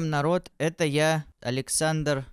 народ, это я, Александр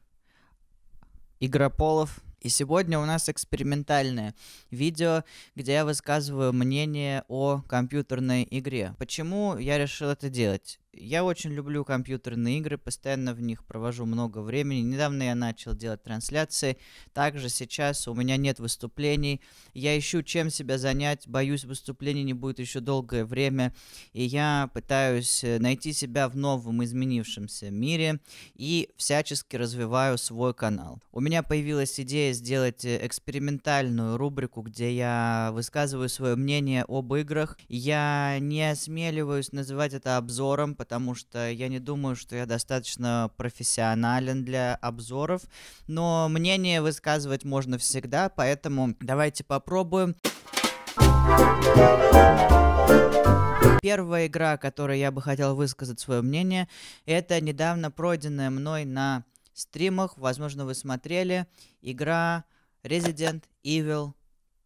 Игрополов. И сегодня у нас экспериментальное видео, где я высказываю мнение о компьютерной игре. Почему я решил это делать? Я очень люблю компьютерные игры, постоянно в них провожу много времени. Недавно я начал делать трансляции. Также сейчас у меня нет выступлений. Я ищу, чем себя занять. Боюсь, выступлений не будет еще долгое время. И я пытаюсь э, найти себя в новом изменившемся мире и всячески развиваю свой канал. У меня появилась идея сделать э, экспериментальную рубрику, где я высказываю свое мнение об играх. Я не осмеливаюсь называть это обзором, потому что я не думаю, что я достаточно профессионален для обзоров, но мнение высказывать можно всегда, поэтому давайте попробуем. Первая игра, о которой я бы хотел высказать свое мнение, это недавно пройденная мной на стримах, возможно, вы смотрели, игра Resident Evil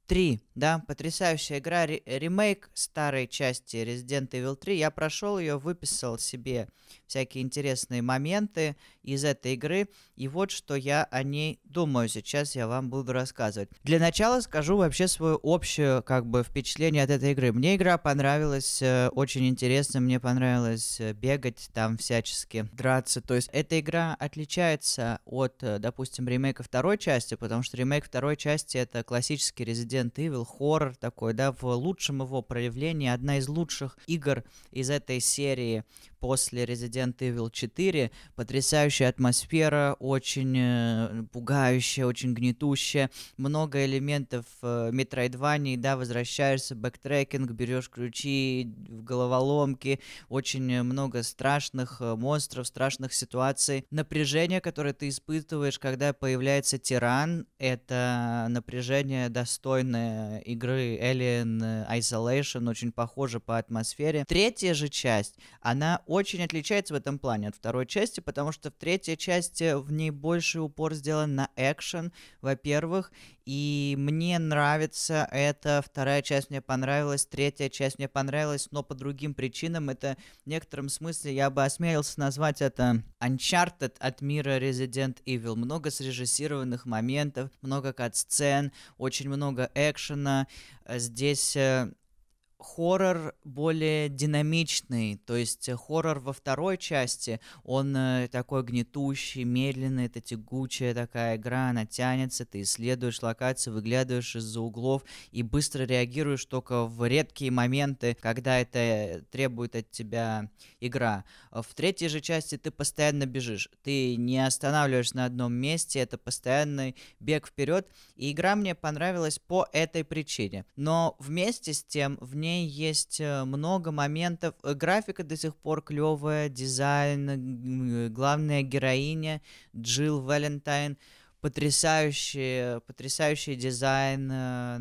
3, да, потрясающая игра, ремейк старой части Resident Evil 3. Я прошел ее, выписал себе всякие интересные моменты из этой игры, и вот что я о ней думаю, сейчас я вам буду рассказывать. Для начала скажу вообще свое общее, как бы, впечатление от этой игры. Мне игра понравилась, э, очень интересно, мне понравилось э, бегать там всячески, драться, то есть эта игра отличается от, э, допустим, ремейка второй части, потому что ремейк второй части это классический Resident Resident Evil, хоррор такой, да, в лучшем его проявлении, одна из лучших игр из этой серии после Resident Evil 4. Потрясающая атмосфера, очень э, пугающая, очень гнетущая. Много элементов Metroidvania, э, да, возвращаешься, бэктрекинг, берешь ключи головоломки очень много страшных э, монстров, страшных ситуаций. Напряжение, которое ты испытываешь, когда появляется тиран, это напряжение достойное игры Alien Isolation, очень похоже по атмосфере. Третья же часть, она очень отличается в этом плане от второй части, потому что в третьей части в ней больше упор сделан на экшен, во-первых, и мне нравится это, вторая часть мне понравилась, третья часть мне понравилась, но по другим причинам это в некотором смысле я бы осмелился назвать это Uncharted от мира Resident Evil. Много срежиссированных моментов, много кат-сцен, очень много экшена. Здесь э, хоррор более динамичный, то есть э, хоррор во второй части, он э, такой гнетущий, медленный, это тягучая такая игра, она тянется, ты исследуешь локации, выглядываешь из-за углов и быстро реагируешь только в редкие моменты, когда это требует от тебя игра. А в третьей же части ты постоянно бежишь, ты не останавливаешься на одном месте, это постоянный бег вперед, и игра мне понравилась по этой причине. Но вместе с тем в ней ней есть э, много моментов. Э, графика до сих пор клевая, дизайн, главная героиня Джилл Валентайн, потрясающий, потрясающий дизайн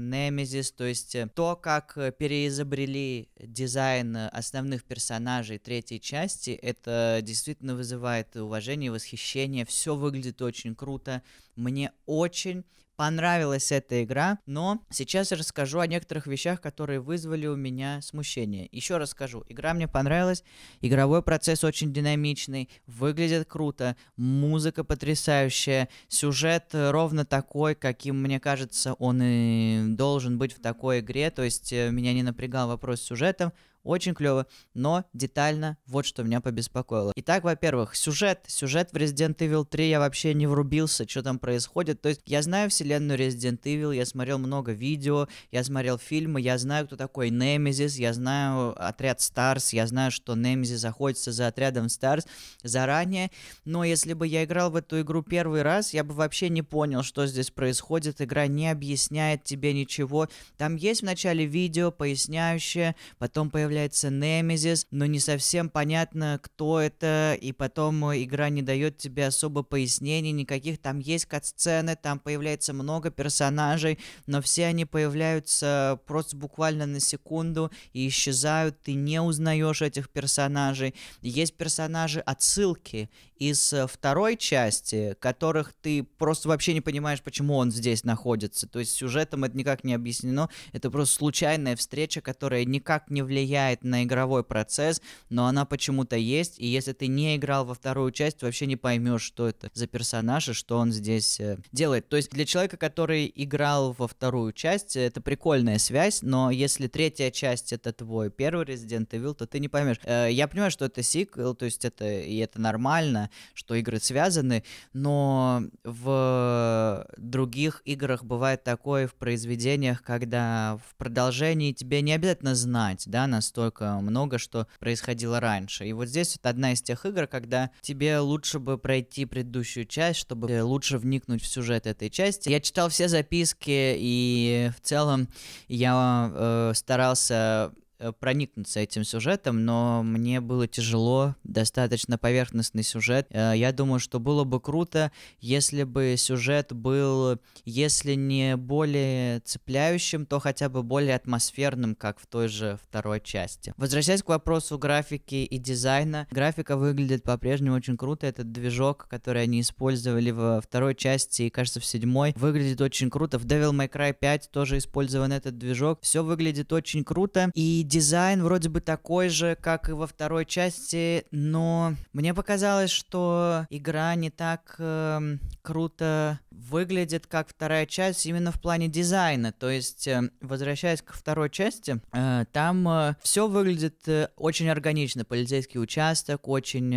Немезис, э, то есть то, как переизобрели дизайн основных персонажей третьей части, это действительно вызывает уважение, восхищение, все выглядит очень круто. Мне очень понравилась эта игра, но сейчас я расскажу о некоторых вещах, которые вызвали у меня смущение. Еще раз скажу, игра мне понравилась, игровой процесс очень динамичный, выглядит круто, музыка потрясающая, сюжет э, ровно такой, каким, мне кажется, он и должен быть в такой игре, то есть э, меня не напрягал вопрос с сюжетом, очень клево, но детально вот что меня побеспокоило. Итак, во-первых, сюжет. Сюжет в Resident Evil 3 я вообще не врубился, что там происходит. То есть я знаю вселенную Resident Evil, я смотрел много видео, я смотрел фильмы, я знаю, кто такой Немезис, я знаю отряд Старс, я знаю, что Немезис охотится за отрядом Старс заранее. Но если бы я играл в эту игру первый раз, я бы вообще не понял, что здесь происходит. Игра не объясняет тебе ничего. Там есть в начале видео поясняющее, потом появляется появляется Немезис, но не совсем понятно, кто это, и потом э, игра не дает тебе особо пояснений никаких. Там есть катсцены, там появляется много персонажей, но все они появляются просто буквально на секунду и исчезают, ты не узнаешь этих персонажей. Есть персонажи отсылки, из э, второй части, которых ты просто вообще не понимаешь, почему он здесь находится. То есть сюжетом это никак не объяснено. Это просто случайная встреча, которая никак не влияет на игровой процесс, но она почему-то есть. И если ты не играл во вторую часть, вообще не поймешь, что это за персонаж и что он здесь э, делает. То есть для человека, который играл во вторую часть, это прикольная связь, но если третья часть это твой первый Resident Evil, то ты не поймешь. Э, я понимаю, что это сиквел, то есть это, и это нормально, что игры связаны, но в других играх бывает такое в произведениях, когда в продолжении тебе не обязательно знать, да, настолько много, что происходило раньше. И вот здесь это одна из тех игр, когда тебе лучше бы пройти предыдущую часть, чтобы лучше вникнуть в сюжет этой части. Я читал все записки, и в целом я э, старался Э, проникнуться этим сюжетом, но мне было тяжело, достаточно поверхностный сюжет. Э, я думаю, что было бы круто, если бы сюжет был, если не более цепляющим, то хотя бы более атмосферным, как в той же второй части. Возвращаясь к вопросу графики и дизайна, графика выглядит по-прежнему очень круто. Этот движок, который они использовали во второй части и, кажется, в седьмой, выглядит очень круто. В Devil May Cry 5 тоже использован этот движок. Все выглядит очень круто. И дизайн вроде бы такой же, как и во второй части, но мне показалось, что игра не так э, круто выглядит как вторая часть именно в плане дизайна. То есть, эм, возвращаясь к второй части, э, там э, все выглядит э, очень органично. Полицейский участок, очень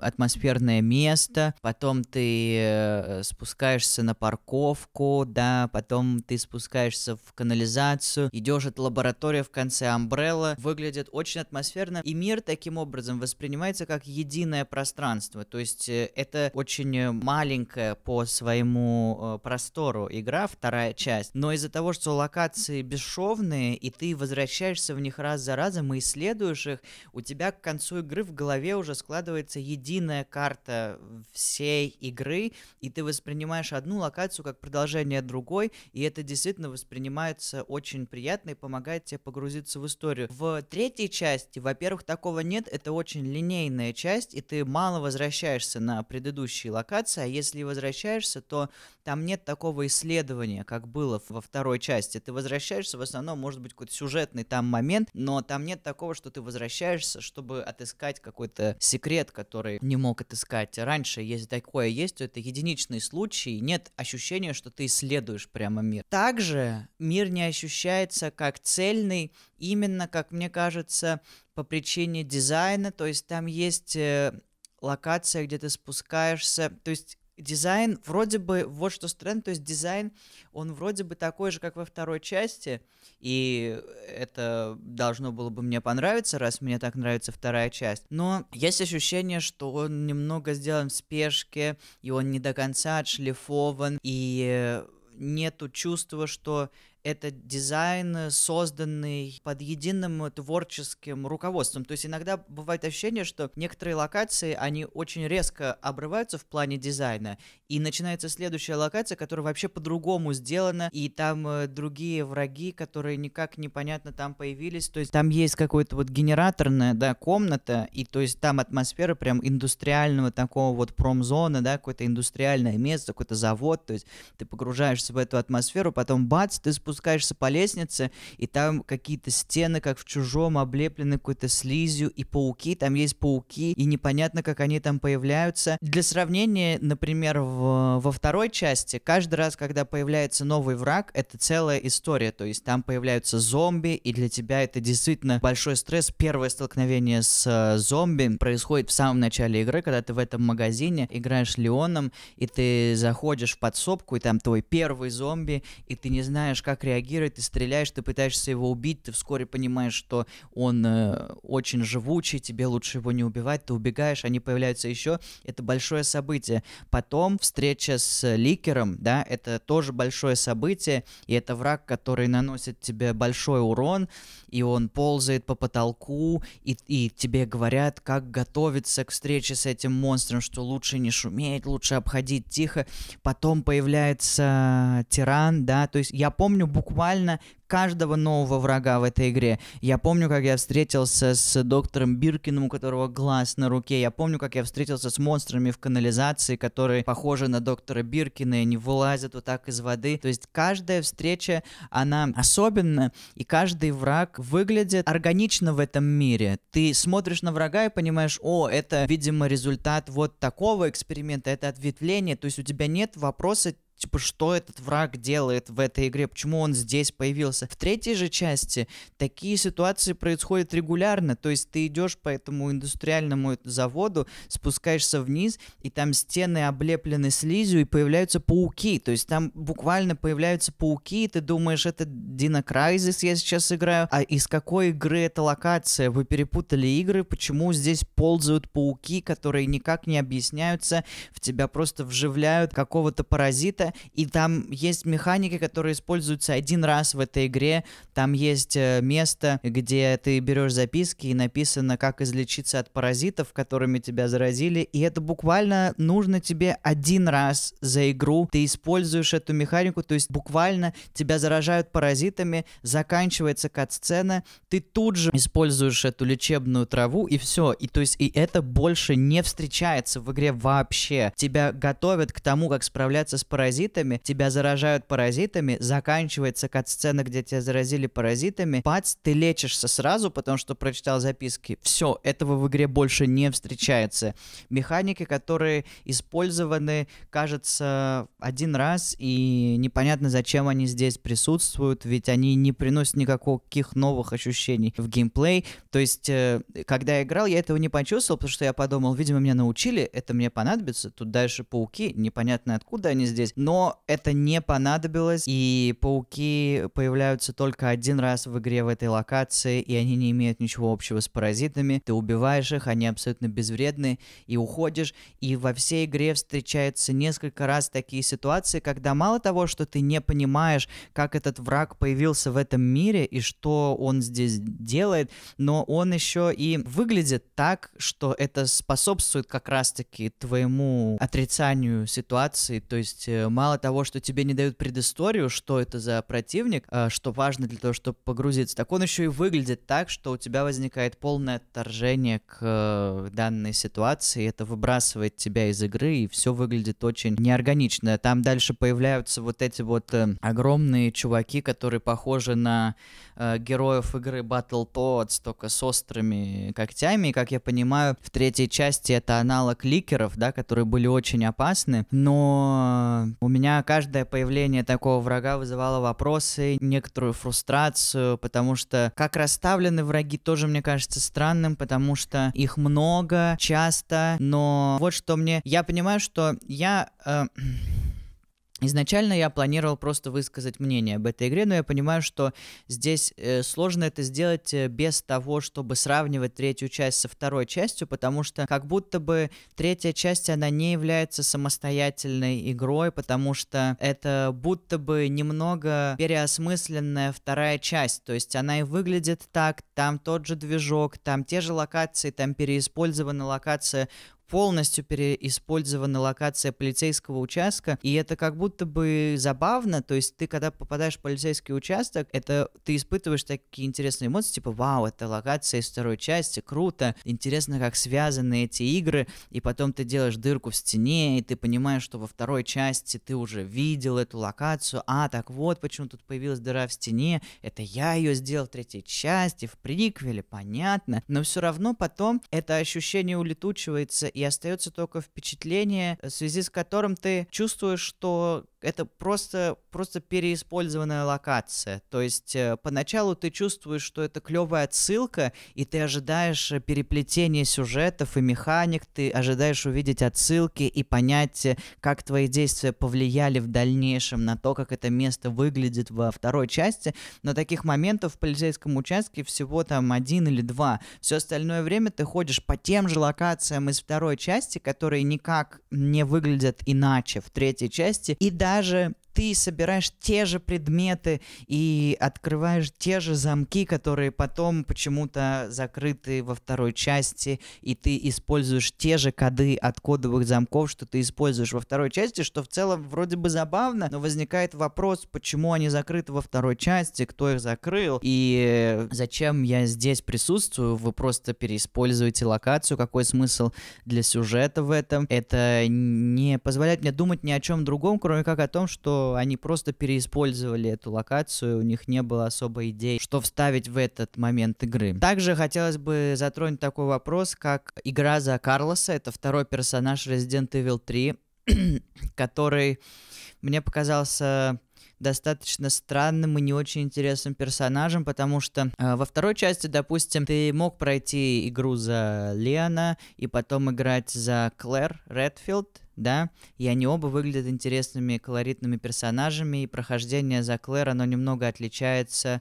атмосферное место. Потом ты спускаешься на парковку, да, потом ты спускаешься в канализацию, идешь от лаборатории в конце Umbrella. Выглядит очень атмосферно. И мир таким образом воспринимается как единое пространство. То есть, это очень маленькое по своему этому э, простору игра, вторая часть. Но из-за того, что локации бесшовные, и ты возвращаешься в них раз за разом и исследуешь их, у тебя к концу игры в голове уже складывается единая карта всей игры, и ты воспринимаешь одну локацию как продолжение другой, и это действительно воспринимается очень приятно и помогает тебе погрузиться в историю. В третьей части, во-первых, такого нет, это очень линейная часть, и ты мало возвращаешься на предыдущие локации, а если возвращаешься, то там нет такого исследования, как было во второй части. Ты возвращаешься, в основном, может быть, какой-то сюжетный там момент, но там нет такого, что ты возвращаешься, чтобы отыскать какой-то секрет, который не мог отыскать раньше. Если такое есть, то это единичный случай, нет ощущения, что ты исследуешь прямо мир. Также мир не ощущается как цельный, именно, как мне кажется, по причине дизайна, то есть там есть э, локация, где ты спускаешься, то есть дизайн вроде бы, вот что странно, то есть дизайн, он вроде бы такой же, как во второй части, и это должно было бы мне понравиться, раз мне так нравится вторая часть, но есть ощущение, что он немного сделан в спешке, и он не до конца отшлифован, и нету чувства, что это дизайн, э, созданный под единым э, творческим руководством. То есть иногда бывает ощущение, что некоторые локации, они очень резко обрываются в плане дизайна, и начинается следующая локация, которая вообще по-другому сделана, и там э, другие враги, которые никак непонятно там появились. То есть там есть какой-то вот генераторная, да, комната, и то есть там атмосфера прям индустриального такого вот промзона, да, какое-то индустриальное место, какой-то завод, то есть ты погружаешься в эту атмосферу, потом бац, ты спускаешься спускаешься по лестнице, и там какие-то стены, как в чужом, облеплены какой-то слизью, и пауки, там есть пауки, и непонятно, как они там появляются. Для сравнения, например, в, во второй части, каждый раз, когда появляется новый враг, это целая история, то есть там появляются зомби, и для тебя это действительно большой стресс. Первое столкновение с э, зомби происходит в самом начале игры, когда ты в этом магазине играешь Леоном, и ты заходишь в подсобку, и там твой первый зомби, и ты не знаешь, как так реагирует, ты стреляешь, ты пытаешься его убить, ты вскоре понимаешь, что он э, очень живучий, тебе лучше его не убивать, ты убегаешь, они появляются еще, это большое событие. Потом встреча с Ликером, да, это тоже большое событие, и это враг, который наносит тебе большой урон, и он ползает по потолку, и, и тебе говорят, как готовиться к встрече с этим монстром, что лучше не шуметь, лучше обходить тихо. Потом появляется э, тиран, да, то есть я помню буквально каждого нового врага в этой игре. Я помню, как я встретился с доктором Биркиным, у которого глаз на руке. Я помню, как я встретился с монстрами в канализации, которые похожи на доктора Биркина и они вылазят вот так из воды. То есть каждая встреча, она особенна, и каждый враг выглядит органично в этом мире. Ты смотришь на врага и понимаешь, о, это, видимо, результат вот такого эксперимента, это ответвление. То есть у тебя нет вопроса, типа, что этот враг делает в этой игре, почему он здесь появился. В третьей же части такие ситуации происходят регулярно, то есть ты идешь по этому индустриальному заводу, спускаешься вниз, и там стены облеплены слизью, и появляются пауки, то есть там буквально появляются пауки, и ты думаешь, это Дина Крайзис я сейчас играю, а из какой игры эта локация? Вы перепутали игры, почему здесь ползают пауки, которые никак не объясняются, в тебя просто вживляют какого-то паразита, и там есть механики, которые используются один раз в этой игре. Там есть э, место, где ты берешь записки и написано, как излечиться от паразитов, которыми тебя заразили, и это буквально нужно тебе один раз за игру. Ты используешь эту механику, то есть буквально тебя заражают паразитами, заканчивается кат-сцена, ты тут же используешь эту лечебную траву, и все. И то есть и это больше не встречается в игре вообще. Тебя готовят к тому, как справляться с паразитами, паразитами, тебя заражают паразитами, заканчивается кат-сцена, где тебя заразили паразитами, пац, ты лечишься сразу, потому что прочитал записки. Все, этого в игре больше не встречается. Механики, которые использованы, кажется, один раз, и непонятно, зачем они здесь присутствуют, ведь они не приносят никаких новых ощущений в геймплей. То есть, э, когда я играл, я этого не почувствовал, потому что я подумал, видимо, меня научили, это мне понадобится, тут дальше пауки, непонятно откуда они здесь, но но это не понадобилось, и пауки появляются только один раз в игре в этой локации, и они не имеют ничего общего с паразитами. Ты убиваешь их, они абсолютно безвредны, и уходишь. И во всей игре встречаются несколько раз такие ситуации, когда мало того, что ты не понимаешь, как этот враг появился в этом мире и что он здесь делает, но он еще и выглядит так, что это способствует как раз-таки твоему отрицанию ситуации, то есть э, мало того, что тебе не дают предысторию, что это за противник, а, что важно для того, чтобы погрузиться, так он еще и выглядит так, что у тебя возникает полное отторжение к э, данной ситуации, это выбрасывает тебя из игры, и все выглядит очень неорганично. Там дальше появляются вот эти вот э, огромные чуваки, которые похожи на э, героев игры Battle Battletoads, только с острыми когтями, и, как я понимаю, в третьей части это аналог ликеров, да, которые были очень опасны, но у меня каждое появление такого врага вызывало вопросы, некоторую фрустрацию, потому что как расставлены враги тоже мне кажется странным, потому что их много, часто, но вот что мне... Я понимаю, что я... Э Изначально я планировал просто высказать мнение об этой игре, но я понимаю, что здесь э, сложно это сделать э, без того, чтобы сравнивать третью часть со второй частью, потому что как будто бы третья часть, она не является самостоятельной игрой, потому что это будто бы немного переосмысленная вторая часть, то есть она и выглядит так, там тот же движок, там те же локации, там переиспользована локация полностью переиспользована локация полицейского участка, и это как будто бы забавно, то есть ты, когда попадаешь в полицейский участок, это ты испытываешь такие интересные эмоции, типа, вау, это локация из второй части, круто, интересно, как связаны эти игры, и потом ты делаешь дырку в стене, и ты понимаешь, что во второй части ты уже видел эту локацию, а, так вот, почему тут появилась дыра в стене, это я ее сделал в третьей части, в приквеле, понятно, но все равно потом это ощущение улетучивается, и и остается только впечатление, э, в связи с которым ты чувствуешь, что это просто, просто переиспользованная локация. То есть э, поначалу ты чувствуешь, что это клевая отсылка, и ты ожидаешь э, переплетения сюжетов и механик, ты ожидаешь увидеть отсылки и понять, э, как твои действия повлияли в дальнейшем на то, как это место выглядит во второй части. Но таких моментов в полицейском участке всего там один или два. Все остальное время ты ходишь по тем же локациям из второй части, которые никак не выглядят иначе в третьей части. И да, visage euh, ты собираешь те же предметы и открываешь те же замки, которые потом почему-то закрыты во второй части, и ты используешь те же коды от кодовых замков, что ты используешь во второй части, что в целом вроде бы забавно, но возникает вопрос, почему они закрыты во второй части, кто их закрыл, и зачем я здесь присутствую, вы просто переиспользуете локацию, какой смысл для сюжета в этом. Это не позволяет мне думать ни о чем другом, кроме как о том, что они просто переиспользовали эту локацию, у них не было особой идеи, что вставить в этот момент игры. Также хотелось бы затронуть такой вопрос, как игра за Карлоса, это второй персонаж Resident Evil 3, который мне показался достаточно странным и не очень интересным персонажем, потому что э, во второй части, допустим, ты мог пройти игру за Лена и потом играть за Клэр Редфилд, да, и они оба выглядят интересными, колоритными персонажами, и прохождение за Клэр, оно немного отличается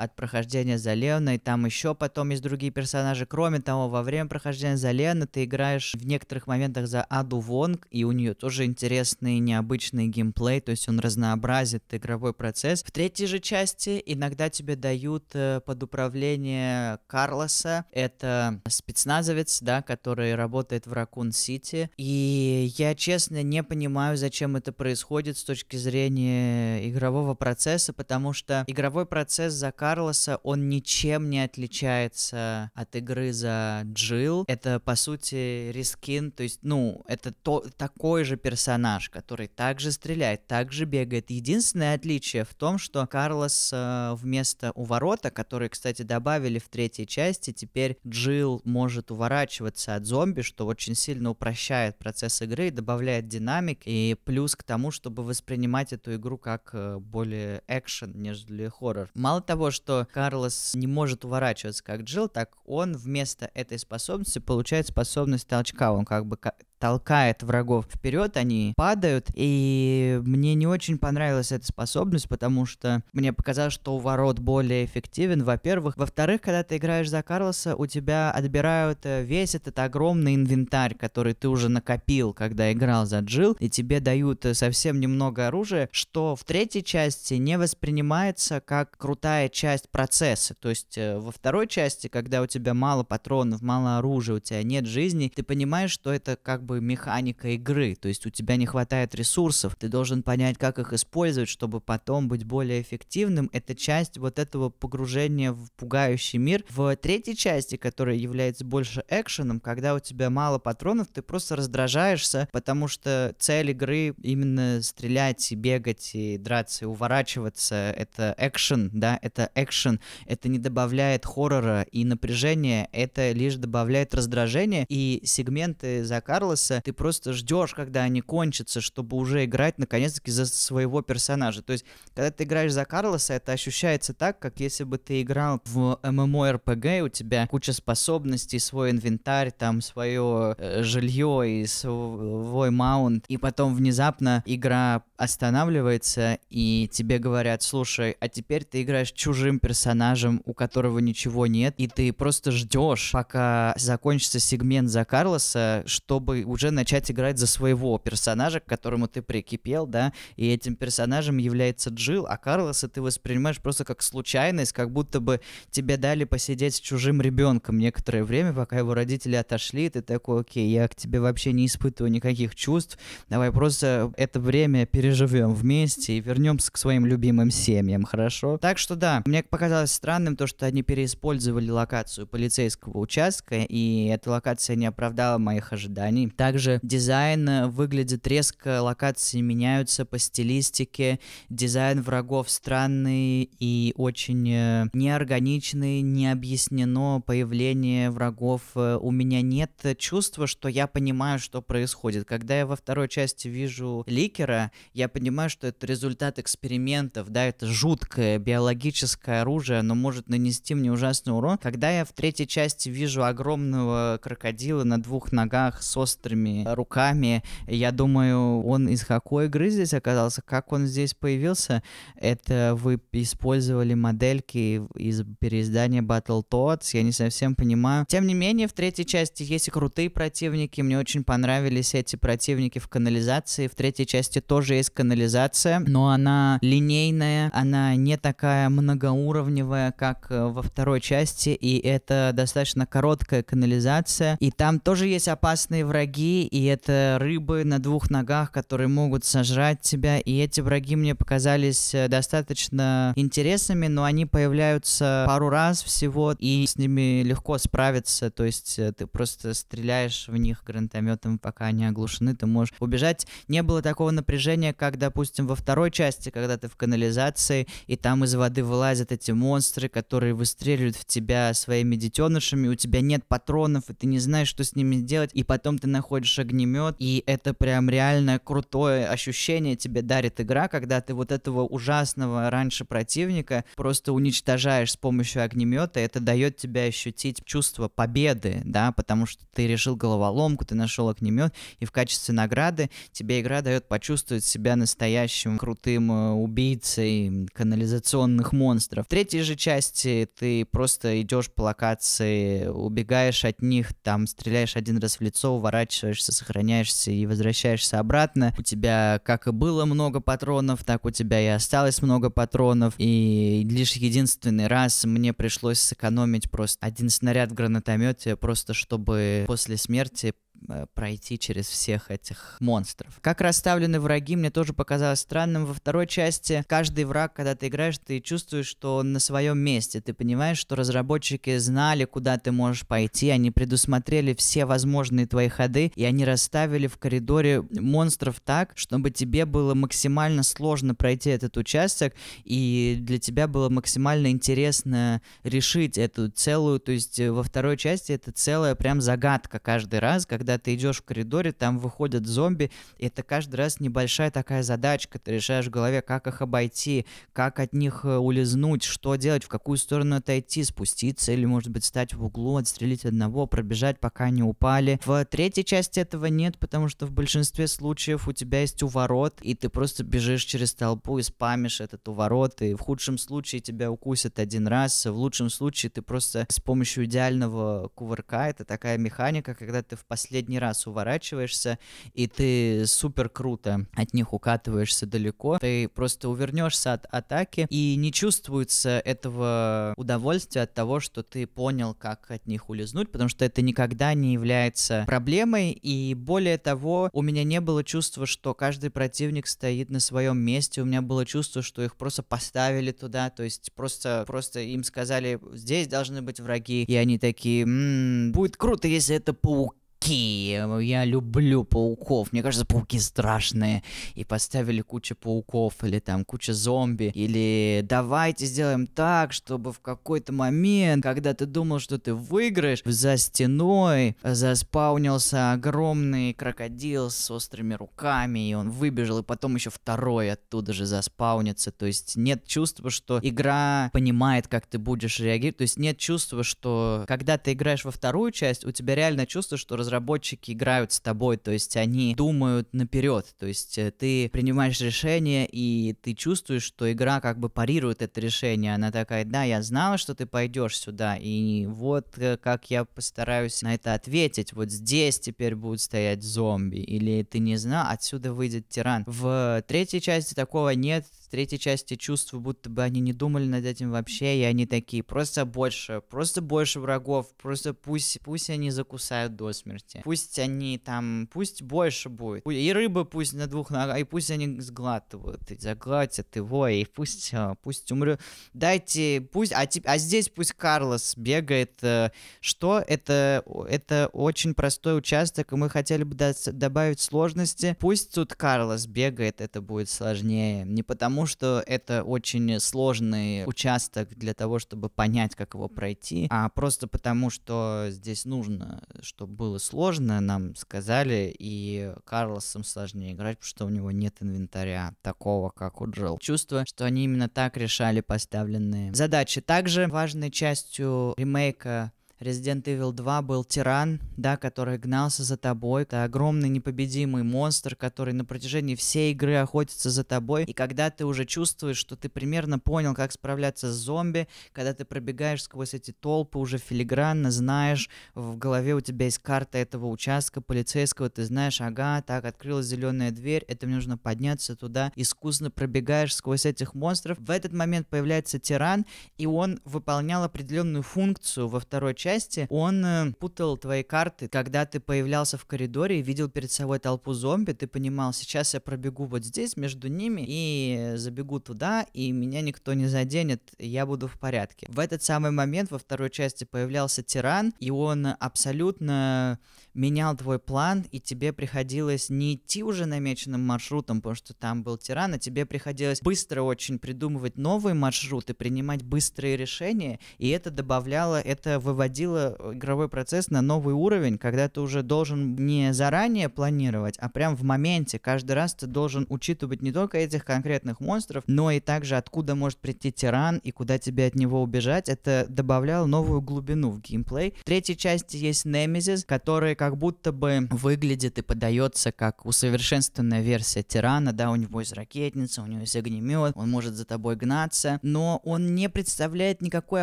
от прохождения за Лену, и там еще потом есть другие персонажи. Кроме того, во время прохождения за Лену ты играешь в некоторых моментах за Аду Вонг, и у нее тоже интересный необычный геймплей, то есть он разнообразит игровой процесс. В третьей же части иногда тебе дают э, под управление Карлоса, это спецназовец, да, который работает в Ракун Сити, и я, честно, не понимаю, зачем это происходит с точки зрения игрового процесса, потому что игровой процесс за Карлоса Карлоса, он ничем не отличается от игры за Джилл. Это, по сути, рискин, то есть, ну, это то, такой же персонаж, который также стреляет, также бегает. Единственное отличие в том, что Карлос э, вместо уворота, который, кстати, добавили в третьей части, теперь Джилл может уворачиваться от зомби, что очень сильно упрощает процесс игры и добавляет динамик, и плюс к тому, чтобы воспринимать эту игру как э, более экшен, нежели хоррор. Мало того, что что Карлос не может уворачиваться как Джилл, так он вместо этой способности получает способность толчка. Он как бы толкает врагов вперед, они падают, и мне не очень понравилась эта способность, потому что мне показалось, что ворот более эффективен, во-первых. Во-вторых, когда ты играешь за Карлоса, у тебя отбирают э, весь этот огромный инвентарь, который ты уже накопил, когда играл за Джил, и тебе дают э, совсем немного оружия, что в третьей части не воспринимается как крутая часть процесса. То есть э, во второй части, когда у тебя мало патронов, мало оружия, у тебя нет жизни, ты понимаешь, что это как бы бы механика игры, то есть у тебя не хватает ресурсов, ты должен понять, как их использовать, чтобы потом быть более эффективным. Это часть вот этого погружения в пугающий мир. В третьей части, которая является больше экшеном, когда у тебя мало патронов, ты просто раздражаешься, потому что цель игры именно стрелять и бегать и драться и уворачиваться. Это экшен, да, это экшен. Это не добавляет хоррора и напряжения, это лишь добавляет раздражение. И сегменты за Карлос процесса, ты просто ждешь, когда они кончатся, чтобы уже играть наконец-таки за своего персонажа. То есть, когда ты играешь за Карлоса, это ощущается так, как если бы ты играл в MMORPG, у тебя куча способностей, свой инвентарь, там, свое э, жилье и свой маунт, и потом внезапно игра останавливается, и тебе говорят, слушай, а теперь ты играешь чужим персонажем, у которого ничего нет, и ты просто ждешь, пока закончится сегмент за Карлоса, чтобы уже начать играть за своего персонажа, к которому ты прикипел, да, и этим персонажем является Джилл, а Карлоса ты воспринимаешь просто как случайность, как будто бы тебе дали посидеть с чужим ребенком некоторое время, пока его родители отошли, ты такой, окей, я к тебе вообще не испытываю никаких чувств, давай просто это время переживем вместе и вернемся к своим любимым семьям, хорошо? Так что да, мне показалось странным то, что они переиспользовали локацию полицейского участка, и эта локация не оправдала моих ожиданий, также дизайн э, выглядит резко, локации меняются по стилистике, дизайн врагов странный и очень э, неорганичный, не объяснено появление врагов. Э, у меня нет чувства, что я понимаю, что происходит. Когда я во второй части вижу ликера, я понимаю, что это результат экспериментов, да, это жуткое биологическое оружие, оно может нанести мне ужасный урон. Когда я в третьей части вижу огромного крокодила на двух ногах с острым быстрыми руками. Я думаю, он из какой игры здесь оказался, как он здесь появился, это вы использовали модельки из переиздания Battletoads, я не совсем понимаю. Тем не менее, в третьей части есть и крутые противники, мне очень понравились эти противники в канализации, в третьей части тоже есть канализация, но она линейная, она не такая многоуровневая, как э, во второй части, и это достаточно короткая канализация, и там тоже есть опасные враги, враги, и это рыбы на двух ногах, которые могут сожрать тебя. И эти враги мне показались э, достаточно интересными, но они появляются пару раз всего, и с ними легко справиться. То есть э, ты просто стреляешь в них гранатометом, пока они оглушены, ты можешь убежать. Не было такого напряжения, как, допустим, во второй части, когда ты в канализации, и там из воды вылазят эти монстры, которые выстреливают в тебя своими детенышами, у тебя нет патронов, и ты не знаешь, что с ними делать, и потом ты находишься находишь огнемет, и это прям реально крутое ощущение тебе дарит игра, когда ты вот этого ужасного раньше противника просто уничтожаешь с помощью огнемета, это дает тебе ощутить чувство победы, да, потому что ты решил головоломку, ты нашел огнемет, и в качестве награды тебе игра дает почувствовать себя настоящим крутым э, убийцей канализационных монстров. В третьей же части ты просто идешь по локации, убегаешь от них, там стреляешь один раз в лицо, уворачиваешься раскачиваешься, сохраняешься и возвращаешься обратно. У тебя как и было много патронов, так у тебя и осталось много патронов. И лишь единственный раз мне пришлось сэкономить просто один снаряд в гранатомете, просто чтобы после смерти Э, пройти через всех этих монстров. Как расставлены враги, мне тоже показалось странным. Во второй части каждый враг, когда ты играешь, ты чувствуешь, что он на своем месте. Ты понимаешь, что разработчики знали, куда ты можешь пойти, они предусмотрели все возможные твои ходы, и они расставили в коридоре монстров так, чтобы тебе было максимально сложно пройти этот участок, и для тебя было максимально интересно решить эту целую, то есть э, во второй части это целая прям загадка каждый раз, когда когда ты идешь в коридоре, там выходят зомби, и это каждый раз небольшая такая задачка, ты решаешь в голове, как их обойти, как от них э, улизнуть, что делать, в какую сторону отойти, спуститься или, может быть, стать в углу, отстрелить одного, пробежать, пока не упали. В третьей части этого нет, потому что в большинстве случаев у тебя есть уворот, и ты просто бежишь через толпу и спамишь этот уворот, и в худшем случае тебя укусят один раз, в лучшем случае ты просто с помощью идеального кувырка, это такая механика, когда ты в последний последний раз уворачиваешься, и ты супер круто от них укатываешься далеко, ты просто увернешься от атаки, и не чувствуется этого удовольствия от того, что ты понял, как от них улизнуть, потому что это никогда не является проблемой, и более того, у меня не было чувства, что каждый противник стоит на своем месте, у меня было чувство, что их просто поставили туда, то есть просто, просто им сказали, здесь должны быть враги, и они такие, м-м, будет круто, если это паук такие. Э, я люблю пауков. Мне кажется, пауки страшные. И поставили кучу пауков, или там куча зомби. Или давайте сделаем так, чтобы в какой-то момент, когда ты думал, что ты выиграешь, за стеной э, заспаунился огромный крокодил с острыми руками, и он выбежал, и потом еще второй оттуда же заспаунится. То есть нет чувства, что игра понимает, как ты будешь реагировать. То есть нет чувства, что когда ты играешь во вторую часть, у тебя реально чувство, что раз разработчики играют с тобой, то есть они думают наперед, то есть э, ты принимаешь решение, и ты чувствуешь, что игра как бы парирует это решение. Она такая, да, я знала, что ты пойдешь сюда, и вот э, как я постараюсь на это ответить. Вот здесь теперь будут стоять зомби, или ты не знал, отсюда выйдет тиран. В третьей части такого нет, третьей части чувство, будто бы они не думали над этим вообще, и они такие, просто больше, просто больше врагов, просто пусть, пусть они закусают до смерти, пусть они там, пусть больше будет, и рыбы пусть на двух ногах, и пусть они сглатывают, и заглотят его, и пусть, а, пусть умрет, дайте, пусть, а, а здесь пусть Карлос бегает, э, что это, это очень простой участок, и мы хотели бы добавить сложности, пусть тут Карлос бегает, это будет сложнее, не потому потому что это очень сложный участок для того, чтобы понять, как его пройти, а просто потому, что здесь нужно, чтобы было сложно, нам сказали, и Карлосом сложнее играть, потому что у него нет инвентаря такого, как у Джилл. Чувство, что они именно так решали поставленные задачи. Также важной частью ремейка Resident Evil 2 был тиран, да, который гнался за тобой. Это огромный непобедимый монстр, который на протяжении всей игры охотится за тобой. И когда ты уже чувствуешь, что ты примерно понял, как справляться с зомби, когда ты пробегаешь сквозь эти толпы уже филигранно, знаешь, в голове у тебя есть карта этого участка полицейского, ты знаешь, ага, так, открылась зеленая дверь, это мне нужно подняться туда, искусно пробегаешь сквозь этих монстров. В этот момент появляется тиран, и он выполнял определенную функцию во второй части, части он э, путал твои карты. Когда ты появлялся в коридоре и видел перед собой толпу зомби, ты понимал, сейчас я пробегу вот здесь между ними и забегу туда, и меня никто не заденет, я буду в порядке. В этот самый момент во второй части появлялся тиран, и он абсолютно менял твой план, и тебе приходилось не идти уже намеченным маршрутом, потому что там был тиран, а тебе приходилось быстро очень придумывать новые маршруты, принимать быстрые решения, и это добавляло, это выводило выводила э, игровой процесс на новый уровень, когда ты уже должен не заранее планировать, а прям в моменте. Каждый раз ты должен учитывать не только этих конкретных монстров, но и также откуда может прийти тиран и куда тебе от него убежать. Это добавляло новую глубину в геймплей. В третьей части есть Немезис, который как будто бы выглядит и подается как усовершенствованная версия тирана. Да, у него есть ракетница, у него есть огнемет, он может за тобой гнаться, но он не представляет никакой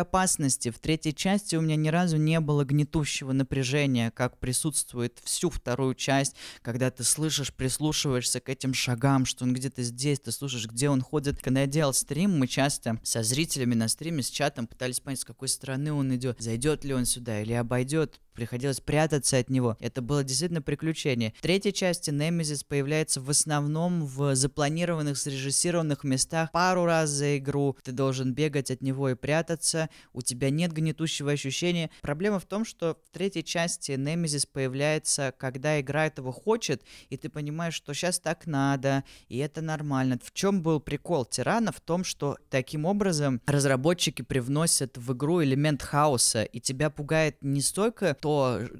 опасности. В третьей части у меня ни разу сразу не было гнетущего напряжения, как присутствует всю вторую часть, когда ты слышишь, прислушиваешься к этим шагам, что он где-то здесь, ты слушаешь, где он ходит. Когда я делал стрим, мы часто со зрителями на стриме, с чатом пытались понять, с какой стороны он идет, зайдет ли он сюда или обойдет приходилось прятаться от него. Это было действительно приключение. В третьей части Немезис появляется в основном в запланированных, срежиссированных местах пару раз за игру. Ты должен бегать от него и прятаться. У тебя нет гнетущего ощущения. Проблема в том, что в третьей части Немезис появляется, когда игра этого хочет, и ты понимаешь, что сейчас так надо, и это нормально. В чем был прикол Тирана? В том, что таким образом разработчики привносят в игру элемент хаоса, и тебя пугает не столько то,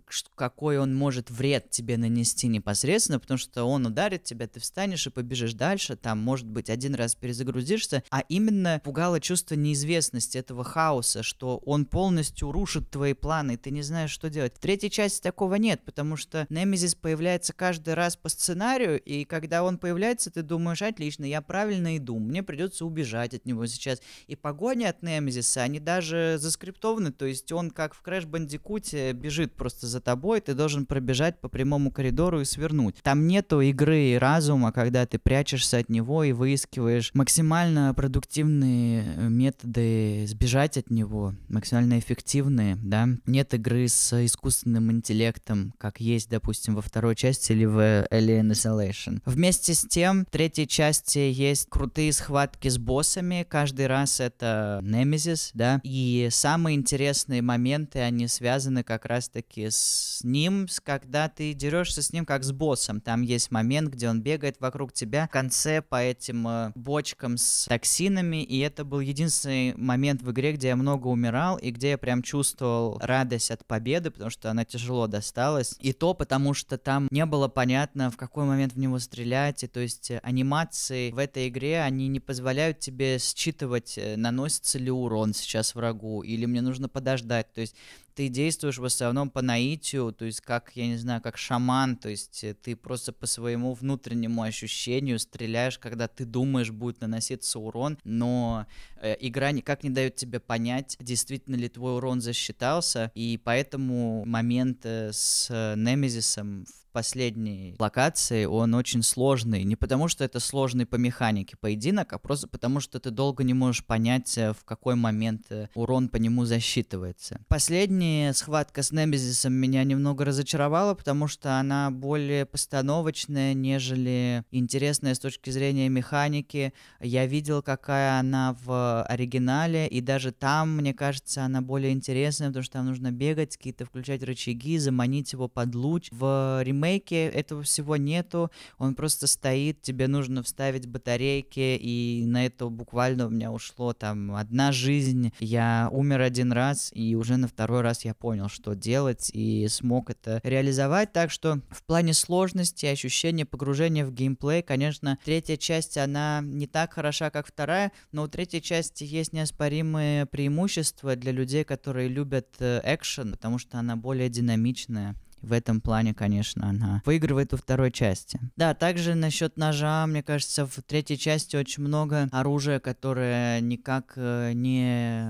что, какой он может вред тебе нанести непосредственно, потому что он ударит тебя, ты встанешь и побежишь дальше, там, может быть, один раз перезагрузишься, а именно пугало чувство неизвестности этого хаоса, что он полностью рушит твои планы, и ты не знаешь, что делать. В третьей части такого нет, потому что Немезис появляется каждый раз по сценарию, и когда он появляется, ты думаешь, отлично, я правильно иду, мне придется убежать от него сейчас. И погони от Немезиса, они даже заскриптованы, то есть он как в Крэш Бандикуте бежит бежит просто за тобой, ты должен пробежать по прямому коридору и свернуть. Там нету игры и разума, когда ты прячешься от него и выискиваешь максимально продуктивные э, методы сбежать от него, максимально эффективные, да. Нет игры с искусственным интеллектом, как есть, допустим, во второй части или в э, Alien Isolation. Вместе с тем, в третьей части есть крутые схватки с боссами, каждый раз это Nemesis, да, и самые интересные моменты, они связаны как раз раз-таки с ним, когда ты дерешься с ним как с боссом. Там есть момент, где он бегает вокруг тебя в конце по этим э, бочкам с токсинами, и это был единственный момент в игре, где я много умирал, и где я прям чувствовал радость от победы, потому что она тяжело досталась. И то потому, что там не было понятно, в какой момент в него стрелять, и то есть э, анимации в этой игре, они не позволяют тебе считывать, э, наносится ли урон сейчас врагу, или мне нужно подождать. То есть ты действуешь в основном по наитию, то есть как, я не знаю, как шаман, то есть э, ты просто по своему внутреннему ощущению стреляешь, когда ты думаешь, будет наноситься урон, но э, игра никак не дает тебе понять, действительно ли твой урон засчитался, и поэтому момент э, с э, Немезисом последней локации, он очень сложный. Не потому, что это сложный по механике поединок, а просто потому, что ты долго не можешь понять, э, в какой момент э, урон по нему засчитывается. Последняя схватка с Немезисом меня немного разочаровала, потому что она более постановочная, нежели интересная с точки зрения механики. Я видел, какая она в оригинале, и даже там, мне кажется, она более интересная, потому что там нужно бегать, какие-то включать рычаги, заманить его под луч. В ремейке ремейке этого всего нету, он просто стоит, тебе нужно вставить батарейки, и на это буквально у меня ушло там одна жизнь. Я умер один раз, и уже на второй раз я понял, что делать, и смог это реализовать. Так что в плане сложности, ощущения погружения в геймплей, конечно, третья часть, она не так хороша, как вторая, но у третьей части есть неоспоримые преимущества для людей, которые любят э, экшен, потому что она более динамичная, в этом плане, конечно, она выигрывает во второй части. Да, также насчет ножа, мне кажется, в третьей части очень много оружия, которое никак э, не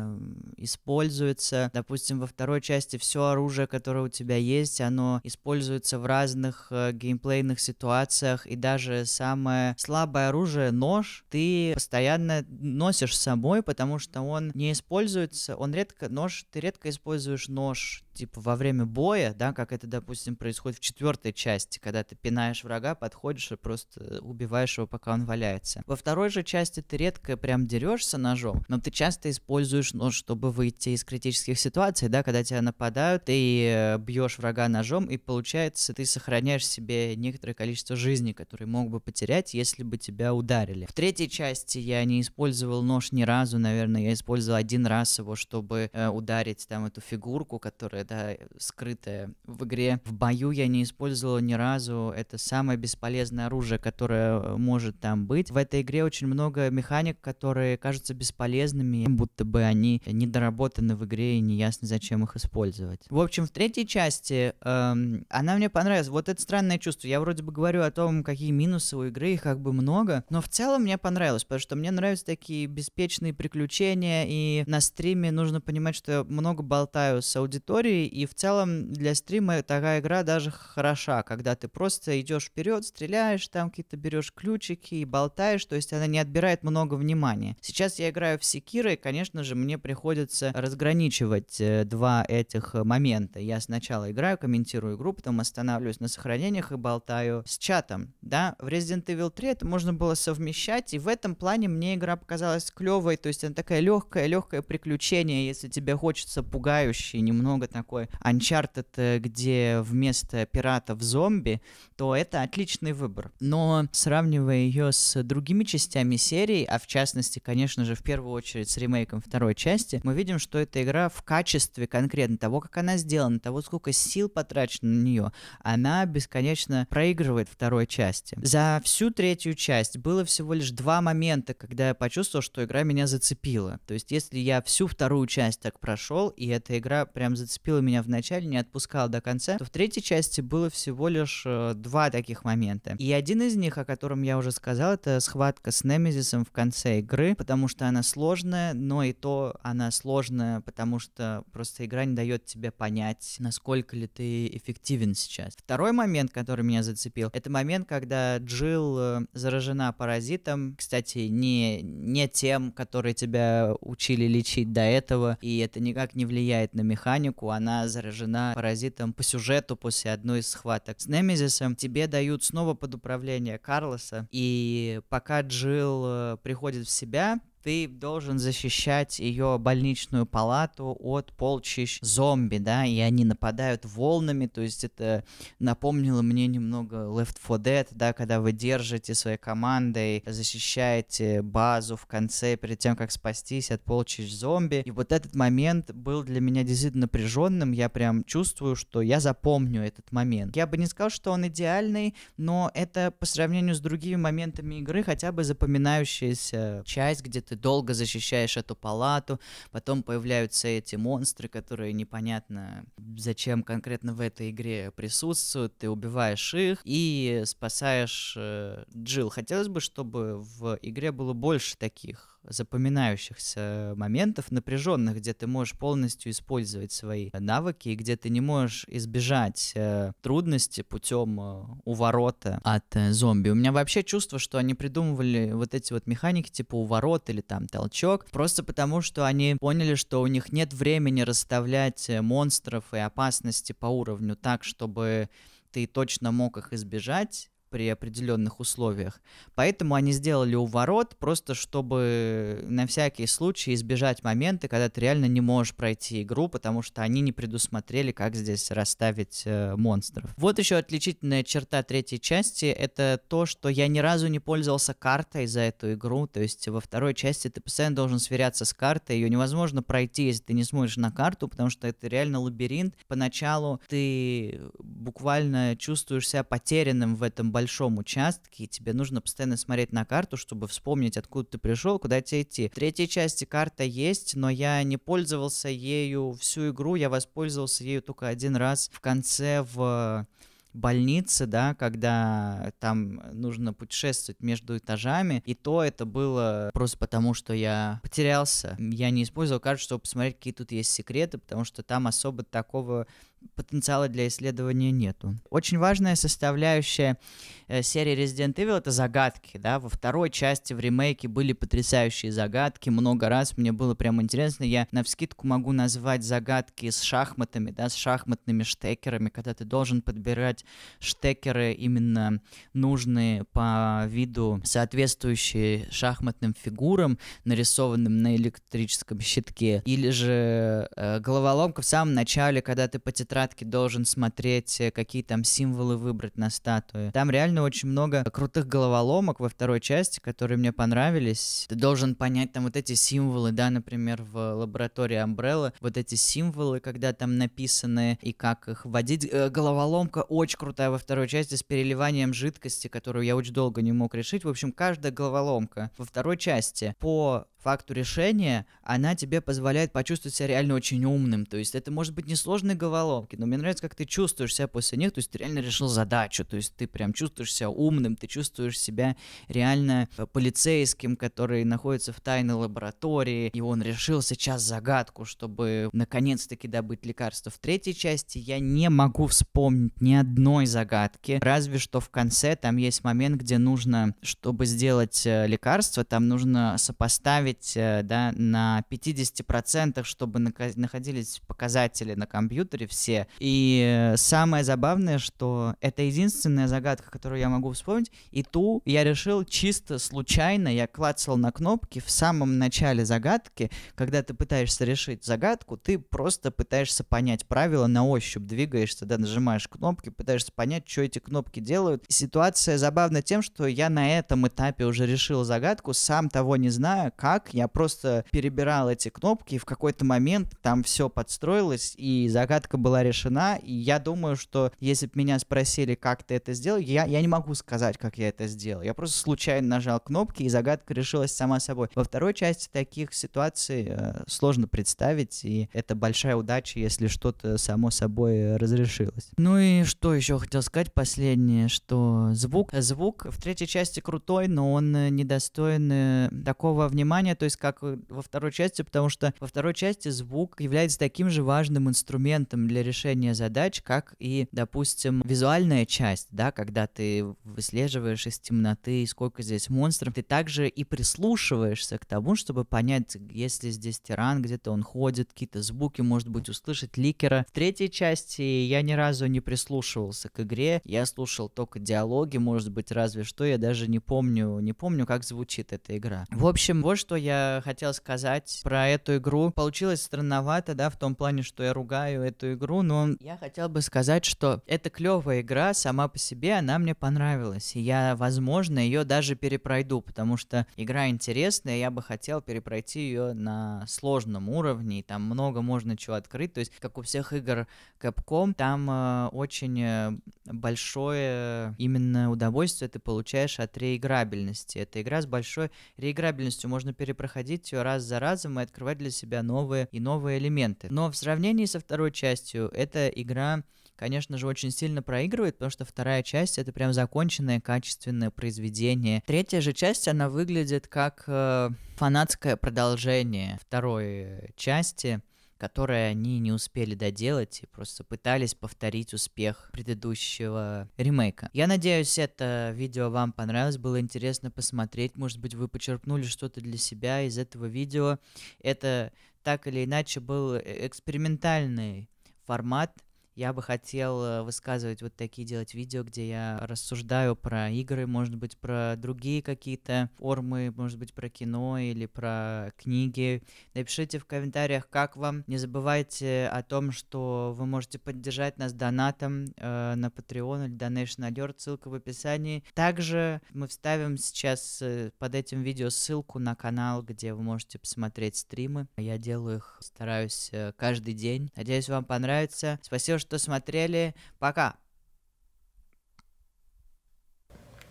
используется. Допустим, во второй части все оружие, которое у тебя есть, оно используется в разных э, геймплейных ситуациях, и даже самое слабое оружие, нож, ты постоянно носишь с собой, потому что он не используется, он редко, нож, ты редко используешь нож, типа во время боя, да, как это, допустим, происходит в четвертой части, когда ты пинаешь врага, подходишь и просто убиваешь его, пока он валяется. Во второй же части ты редко прям дерешься ножом, но ты часто используешь нож, чтобы выйти из критических ситуаций, да, когда тебя нападают, ты бьешь врага ножом, и получается, ты сохраняешь себе некоторое количество жизни, которые мог бы потерять, если бы тебя ударили. В третьей части я не использовал нож ни разу, наверное, я использовал один раз его, чтобы э, ударить там эту фигурку, которая это скрытое в игре. В бою я не использовала ни разу. Это самое бесполезное оружие, которое э, может там быть. В этой игре очень много механик, которые кажутся бесполезными, будто бы они недоработаны в игре и не ясно зачем их использовать. В общем, в третьей части эм, она мне понравилась. Вот это странное чувство. Я вроде бы говорю о том, какие минусы у игры, их как бы много, но в целом мне понравилось, потому что мне нравятся такие беспечные приключения, и на стриме нужно понимать, что я много болтаю с аудиторией, истории, и в целом для стрима такая игра даже хороша, когда ты просто идешь вперед, стреляешь, там какие-то берешь ключики и болтаешь, то есть она не отбирает много внимания. Сейчас я играю в Секира, и, конечно же, мне приходится разграничивать э, два этих момента. Я сначала играю, комментирую игру, потом останавливаюсь на сохранениях и болтаю с чатом, да. В Resident Evil 3 это можно было совмещать, и в этом плане мне игра показалась клевой, то есть она такая легкая, легкое приключение, если тебе хочется пугающее, немного там такой Uncharted, э, где вместо пирата в зомби, то это отличный выбор. Но сравнивая ее с другими частями серии, а в частности, конечно же, в первую очередь с ремейком второй части, мы видим, что эта игра в качестве конкретно того, как она сделана, того, сколько сил потрачено на нее, она бесконечно проигрывает второй части. За всю третью часть было всего лишь два момента, когда я почувствовал, что игра меня зацепила. То есть, если я всю вторую часть так прошел, и эта игра прям зацепила зацепило меня в начале, не отпускало до конца, то в третьей части было всего лишь э, два таких момента. И один из них, о котором я уже сказал, это схватка с Немезисом в конце игры, потому что она сложная, но и то она сложная, потому что просто игра не дает тебе понять, насколько ли ты эффективен сейчас. Второй момент, который меня зацепил, это момент, когда Джилл э, заражена паразитом, кстати, не, не тем, который тебя учили лечить до этого, и это никак не влияет на механику, она заражена паразитом по сюжету после одной из схваток с Немезисом. Тебе дают снова под управление Карлоса, и пока Джилл э, приходит в себя, ты должен защищать ее больничную палату от полчищ зомби, да, и они нападают волнами, то есть это напомнило мне немного Left 4 Dead, да, когда вы держите своей командой, защищаете базу в конце перед тем, как спастись от полчищ зомби, и вот этот момент был для меня действительно напряженным, я прям чувствую, что я запомню этот момент. Я бы не сказал, что он идеальный, но это по сравнению с другими моментами игры хотя бы запоминающаяся часть, где ты долго защищаешь эту палату, потом появляются эти монстры, которые непонятно зачем конкретно в этой игре присутствуют, ты убиваешь их и спасаешь э, Джилл. Хотелось бы, чтобы в игре было больше таких запоминающихся моментов, напряженных, где ты можешь полностью использовать свои навыки, и где ты не можешь избежать э, трудности путем э, уворота от э, зомби. У меня вообще чувство, что они придумывали вот эти вот механики типа уворот или там толчок, просто потому что они поняли, что у них нет времени расставлять э, монстров и опасности по уровню так, чтобы ты точно мог их избежать, при определенных условиях. Поэтому они сделали уворот, просто чтобы на всякий случай избежать момента, когда ты реально не можешь пройти игру, потому что они не предусмотрели, как здесь расставить э, монстров. Вот еще отличительная черта третьей части — это то, что я ни разу не пользовался картой за эту игру, то есть во второй части ты постоянно должен сверяться с картой, ее невозможно пройти, если ты не смотришь на карту, потому что это реально лабиринт. Поначалу ты буквально чувствуешь себя потерянным в этом большом участке, и тебе нужно постоянно смотреть на карту, чтобы вспомнить, откуда ты пришел, куда тебе идти. В третьей части карта есть, но я не пользовался ею всю игру, я воспользовался ею только один раз в конце в э, больнице, да, когда там нужно путешествовать между этажами, и то это было просто потому, что я потерялся. Я не использовал карту, чтобы посмотреть, какие тут есть секреты, потому что там особо такого потенциала для исследования нету. Очень важная составляющая э, серии Resident Evil — это загадки, да, во второй части в ремейке были потрясающие загадки, много раз мне было прям интересно, я на вскидку могу назвать загадки с шахматами, да, с шахматными штекерами, когда ты должен подбирать штекеры именно нужные по виду, соответствующие шахматным фигурам, нарисованным на электрическом щитке, или же э, головоломка в самом начале, когда ты по тетрадке должен смотреть, э, какие там символы выбрать на статуе. Там реально очень много крутых головоломок во второй части, которые мне понравились. Ты должен понять там вот эти символы, да, например, в лаборатории Umbrella, вот эти символы, когда там написаны и как их вводить. Э, головоломка очень крутая во второй части с переливанием жидкости, которую я очень долго не мог решить. В общем, каждая головоломка во второй части по факту решения, она тебе позволяет почувствовать себя реально очень умным. То есть это может быть несложные головоломки, но мне нравится, как ты чувствуешь себя после них, то есть ты реально решил задачу, то есть ты прям чувствуешь себя умным, ты чувствуешь себя реально э, полицейским, который находится в тайной лаборатории, и он решил сейчас загадку, чтобы наконец-таки добыть лекарство. В третьей части я не могу вспомнить ни одной загадки, разве что в конце там есть момент, где нужно, чтобы сделать э, лекарство, там нужно сопоставить посмотреть э, да, на 50%, чтобы находились показатели на компьютере все. И самое забавное, что это единственная загадка, которую я могу вспомнить, и ту я решил чисто случайно, я клацал на кнопки в самом начале загадки, когда ты пытаешься решить загадку, ты просто пытаешься понять правила на ощупь, двигаешься, да, нажимаешь кнопки, пытаешься понять, что эти кнопки делают. Ситуация забавна тем, что я на этом этапе уже решил загадку, сам того не знаю, как так, я просто перебирал эти кнопки, и в какой-то момент там все подстроилось, и загадка была решена, и я думаю, что если бы меня спросили, как ты это сделал, я, я не могу сказать, как я это сделал. Я просто случайно нажал кнопки, и загадка решилась сама собой. Во второй части таких ситуаций э, сложно представить, и это большая удача, если что-то само собой разрешилось. Ну и что еще хотел сказать последнее, что звук, звук в третьей части крутой, но он недостоин такого внимания, звучание, то есть как э, во второй части, потому что во второй части звук является таким же важным инструментом для решения задач, как и, допустим, визуальная часть, да, когда ты выслеживаешь из темноты, сколько здесь монстров, ты также и прислушиваешься к тому, чтобы понять, если здесь тиран, где-то он ходит, какие-то звуки, может быть, услышать ликера. В третьей части я ни разу не прислушивался к игре, я слушал только диалоги, может быть, разве что, я даже не помню, не помню, как звучит эта игра. В общем, вот что я хотел сказать про эту игру. Получилось странновато, да, в том плане, что я ругаю эту игру, но я хотел бы сказать, что это клевая игра сама по себе, она мне понравилась. И я, возможно, ее даже перепройду, потому что игра интересная, я бы хотел перепройти ее на сложном уровне, и там много можно чего открыть. То есть, как у всех игр Capcom, там э, очень э, большое именно удовольствие ты получаешь от реиграбельности. Это игра с большой реиграбельностью, можно перепройти перепроходить ее раз за разом и открывать для себя новые и новые элементы. Но в сравнении со второй частью, эта игра конечно же, очень сильно проигрывает, потому что вторая часть это прям законченное, качественное произведение. Третья же часть, она выглядит как э, фанатское продолжение второй э, части которые они не успели доделать и просто пытались повторить успех предыдущего ремейка. Я надеюсь, это видео вам понравилось, было интересно посмотреть, может быть, вы почерпнули что-то для себя из этого видео. Это так или иначе был э, экспериментальный формат, я бы хотел э, высказывать вот такие, делать видео, где я рассуждаю про игры, может быть, про другие какие-то формы, может быть, про кино или про книги. Напишите в комментариях, как вам. Не забывайте о том, что вы можете поддержать нас донатом э, на Patreon или Donation Alert, ссылка в описании. Также мы вставим сейчас э, под этим видео ссылку на канал, где вы можете посмотреть стримы. Я делаю их, стараюсь э, каждый день. Надеюсь, вам понравится. Спасибо, что что смотрели. Пока.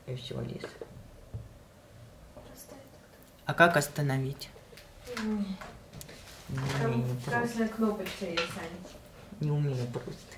И все, Алис. А как остановить? Не умею просто. Не умею просто.